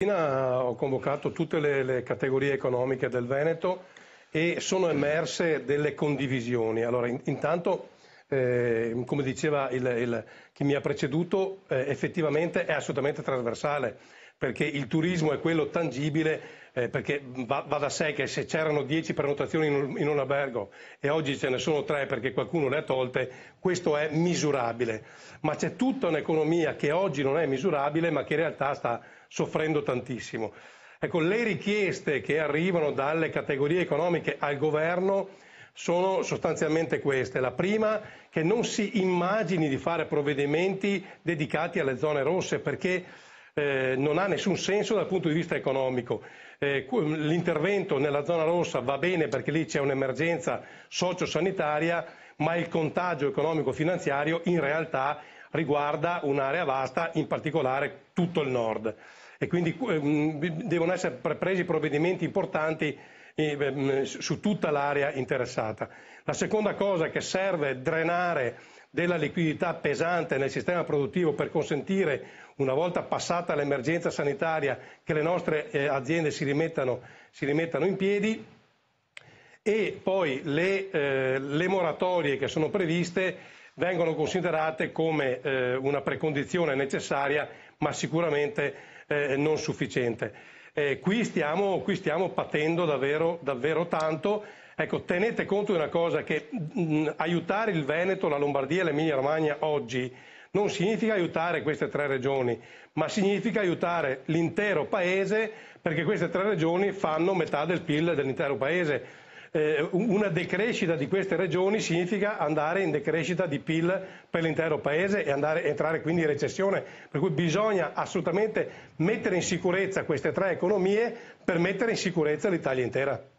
Ho convocato tutte le, le, categorie economiche del Veneto e sono emerse delle condivisioni. Allora, in, intanto, eh, come diceva il, il, chi mi ha preceduto, eh, effettivamente è assolutamente trasversale perché il turismo è quello tangibile eh, perché va, va, da sé che se c'erano 10 prenotazioni in un, in un, albergo e oggi ce ne sono 3 perché qualcuno le ha tolte, questo è misurabile. Ma c'è tutta un'economia che oggi non è misurabile ma che in realtà sta soffrendo tantissimo. Ecco, le richieste che arrivano dalle categorie economiche al governo sono sostanzialmente queste. La prima, che non si immagini di fare provvedimenti dedicati alle zone rosse perché eh, non ha nessun senso dal punto di vista economico. Eh, l'intervento nella zona rossa va bene perché lì c'è un'emergenza sociosanitaria, ma il contagio economico-finanziario in realtà riguarda un'area vasta, in particolare tutto il nord. E quindi ehm, devono essere presi provvedimenti importanti Mm, su tutta l'area interessata. La seconda cosa che serve è drenare della liquidità pesante nel sistema produttivo per consentire, una volta passata l'emergenza sanitaria, che le nostre eh, aziende si rimettano, si rimettano, in piedi e poi le, eh, le moratorie che sono previste vengono considerate come eh, una precondizione necessaria ma sicuramente eh, non sufficiente. Eh, qui, stiamo, qui, stiamo, patendo davvero, davvero tanto. Ecco, tenete conto di una cosa che mh, aiutare il Veneto, la Lombardia e l'Emilia Romagna oggi non significa aiutare queste tre regioni, ma significa aiutare l'intero Paese perché queste tre regioni fanno metà del PIL dell'intero Paese eh, una decrescita di queste regioni significa andare in decrescita di PIL per l'intero paese e andare, entrare quindi in recessione, per cui bisogna assolutamente mettere in sicurezza queste tre economie per mettere in sicurezza l'Italia intera.